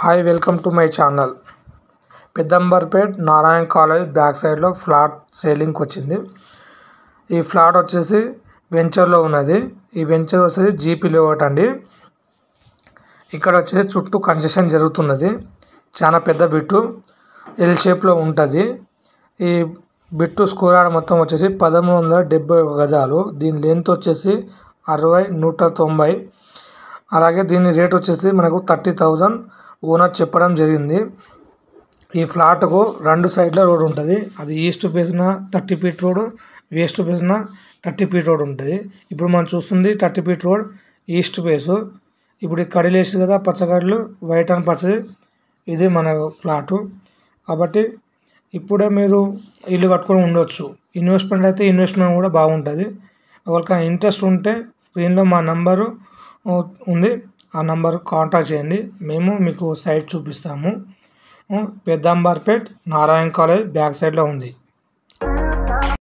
hi welcome to my channel Peddamberpet Narayana college back సైడ్లో flat సేలింగ్కి వచ్చింది ఈ ఫ్లాట్ వచ్చేసి వెంచర్లో ఉన్నది ఈ వెంచర్ వచ్చేసి జీపీ లేఅవుట్ అండి ఇక్కడ వచ్చేసి చుట్టూ కన్స్ట్రక్షన్ జరుగుతున్నది చాలా పెద్ద బిట్టు ఎల్ షేప్లో ఉంటుంది ఈ బిట్టు ఆడ మొత్తం వచ్చేసి పదమూడు వందల డెబ్బై గజాలు దీని లెంత్ వచ్చేసి అరవై నూట తొంభై అలాగే దీని రేట్ వచ్చేసి మనకు థర్టీ థౌజండ్ ఓనర్ చెప్పడం జరిగింది ఈ ఫ్లాట్కు రెండు సైడ్ల రోడ్ ఉంటుంది అది ఈస్ట్ ఫేస్న థర్టీ ఫీట్ రోడ్ వెస్ట్ ఫేస్న థర్టీ ఫీట్ రోడ్ ఉంటుంది ఇప్పుడు మనం చూస్తుంది thirty feet road east face ఇప్పుడు కడీలు వేసింది కదా పచ్చగడ్లు వైట్ అని పచ్చది ఇది మన ఫ్లాటు కాబట్టి ఇప్పుడే మీరు ఇల్లు కట్టుకొని ఉండొచ్చు ఇన్వెస్ట్మెంట్ అయితే ఇన్వెస్ట్మెంట్ కూడా బాగుంటుంది ఎవరికైనా ఇంట్రెస్ట్ ఉంటే స్క్రీన్లో మా నంబరు ఉంది ఆ నంబర్ కాంటాక్ట్ చేయండి మేము మీకు సైట్ చూపిస్తాము పెద్దాంబర్పేట్ నారాయణ కాలేజ్ బ్యాక్ సైడ్లో ఉంది